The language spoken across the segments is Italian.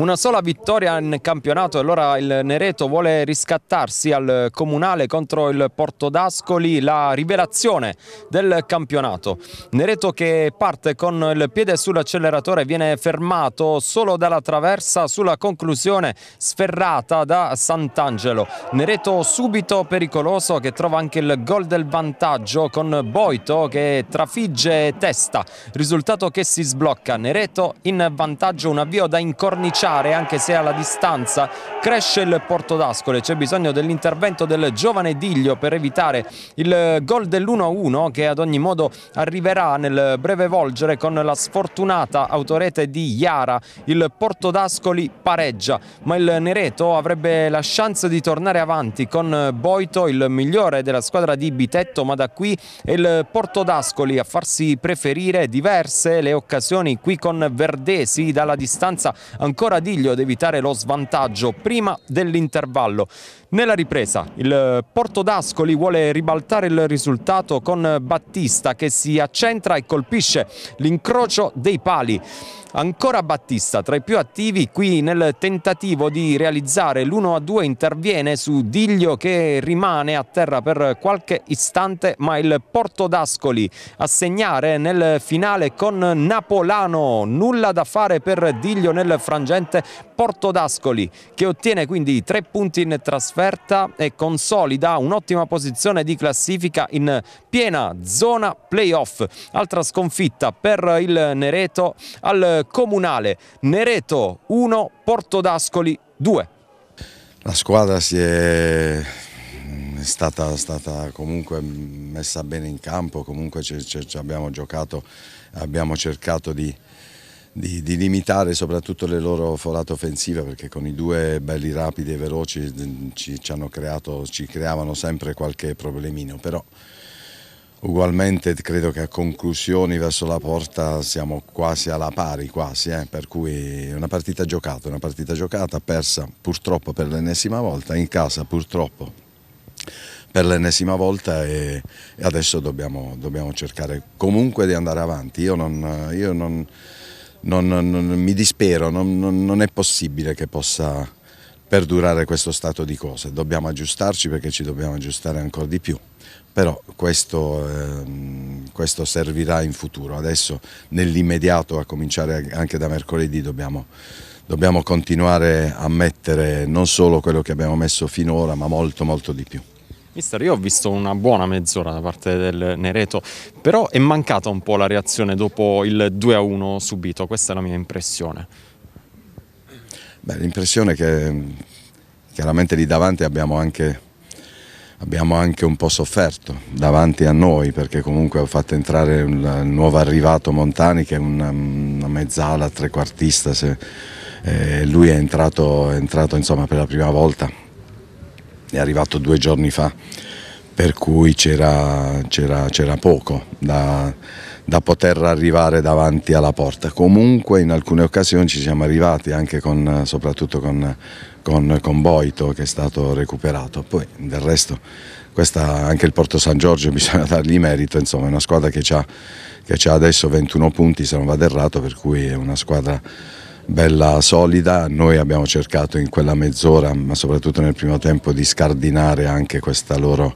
Una sola vittoria in campionato e allora il Nereto vuole riscattarsi al Comunale contro il Porto d'Ascoli, la rivelazione del campionato. Nereto che parte con il piede sull'acceleratore viene fermato solo dalla traversa sulla conclusione sferrata da Sant'Angelo. Nereto subito pericoloso che trova anche il gol del vantaggio con Boito che trafigge testa. Risultato che si sblocca. Nereto in vantaggio un avvio da incorniciare pareggiare anche se alla distanza cresce il Porto d'Ascole c'è bisogno dell'intervento del giovane Diglio per evitare il gol dell'1-1 che ad ogni modo arriverà nel breve volgere con la sfortunata autorete di Iara il Porto d'Ascoli pareggia ma il Nereto avrebbe la chance di tornare avanti con Boito il migliore della squadra di Bitetto ma da qui è il Porto d'Ascoli a farsi preferire diverse le occasioni qui con Verdesi dalla distanza ancora Coradiglio ad evitare lo svantaggio prima dell'intervallo. Nella ripresa il Porto d'Ascoli vuole ribaltare il risultato con Battista che si accentra e colpisce l'incrocio dei pali. Ancora Battista tra i più attivi qui nel tentativo di realizzare l'1-2 interviene su Diglio che rimane a terra per qualche istante ma il Porto d'Ascoli a segnare nel finale con Napolano nulla da fare per Diglio nel frangente Porto d'Ascoli che ottiene quindi tre punti in trasferta e consolida un'ottima posizione di classifica in piena zona playoff altra sconfitta per il Nereto al comunale. Nereto 1, Portodascoli 2. La squadra si è è stata, stata, comunque messa bene in campo, comunque ci, ci abbiamo giocato, abbiamo cercato di, di, di, limitare soprattutto le loro forate offensive perché con i due belli rapidi e veloci mm, ci, ci, creato, ci creavano sempre qualche problemino, però Ugualmente credo che a conclusioni verso la porta siamo quasi alla pari, quasi, eh? per cui una partita giocata, una partita giocata, persa purtroppo per l'ennesima volta, in casa purtroppo per l'ennesima volta e, adesso dobbiamo, dobbiamo, cercare comunque di andare avanti. Io non, io non, non, non mi dispero, non è possibile che possa perdurare questo stato di cose, dobbiamo aggiustarci perché ci dobbiamo aggiustare ancora di più però questo, ehm, questo, servirà in futuro. Adesso nell'immediato, a cominciare anche da mercoledì, dobbiamo, dobbiamo, continuare a mettere non solo quello che abbiamo messo finora, ma molto molto di più. Mister, io ho visto una buona mezz'ora da parte del Nereto, però è mancata un po' la reazione dopo il 2-1 subito, questa è la mia impressione. Beh, l'impressione è che chiaramente lì davanti abbiamo anche abbiamo anche un po' sofferto davanti a noi perché comunque ho fatto entrare il nuovo arrivato Montani che è una, una mezzala trequartista se, eh, lui è entrato, è entrato insomma, per la prima volta è arrivato due giorni fa per cui c'era poco da, da poter arrivare davanti alla porta. Comunque in alcune occasioni ci siamo arrivati, anche con, soprattutto con, con, con Boito che è stato recuperato. Poi del resto questa, anche il Porto San Giorgio bisogna dargli merito, insomma è una squadra che ha, che ha adesso 21 punti se non vado errato, per cui è una squadra bella solida, noi abbiamo cercato in quella mezz'ora ma soprattutto nel primo tempo di scardinare anche questa loro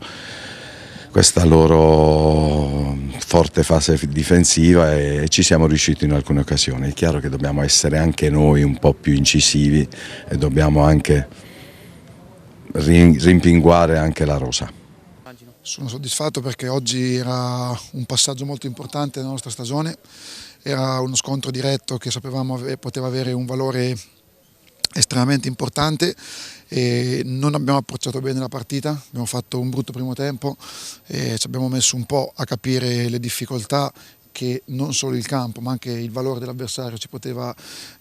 questa loro forte fase difensiva e ci siamo riusciti in alcune occasioni. È chiaro che dobbiamo essere anche noi un po' più incisivi e dobbiamo anche rimpinguare anche la rosa. Sono soddisfatto perché oggi era un passaggio molto importante nella nostra stagione, era uno scontro diretto che sapevamo poteva avere un valore estremamente importante. non abbiamo approcciato bene la partita, abbiamo fatto un brutto primo tempo, ci abbiamo messo un po' a capire le difficoltà che non solo il campo ma anche il valore dell'avversario ci,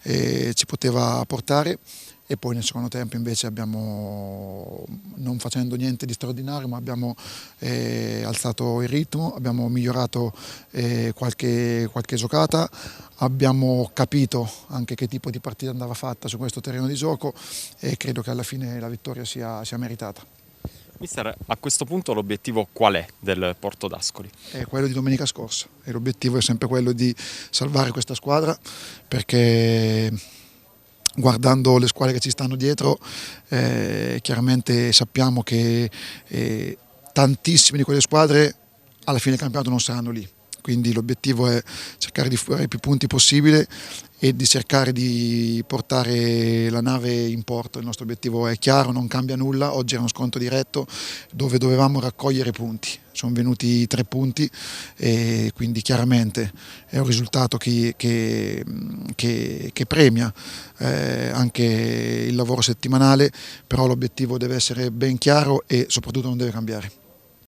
eh, ci poteva portare e poi nel secondo tempo invece abbiamo non facendo niente di straordinario, ma abbiamo eh, alzato il ritmo, abbiamo migliorato eh, qualche, qualche giocata, abbiamo capito anche che tipo di partita andava fatta su questo terreno di gioco e credo che alla fine la vittoria sia, sia meritata. Mister, a questo punto l'obiettivo qual è del Porto d'Ascoli? È quello di domenica scorsa e l'obiettivo è sempre quello di salvare questa squadra perché guardando le squadre che ci stanno dietro, eh, chiaramente sappiamo che eh, tantissime di quelle squadre alla fine del campionato non saranno lì quindi l'obiettivo è cercare di fare più punti possibile e di cercare di portare la nave in porto. Il nostro obiettivo è chiaro, non cambia nulla, oggi era uno sconto diretto dove dovevamo raccogliere punti, sono venuti tre punti e quindi chiaramente è un risultato che, che, che, che premia eh, anche il lavoro settimanale, però l'obiettivo deve essere ben chiaro e soprattutto non deve cambiare.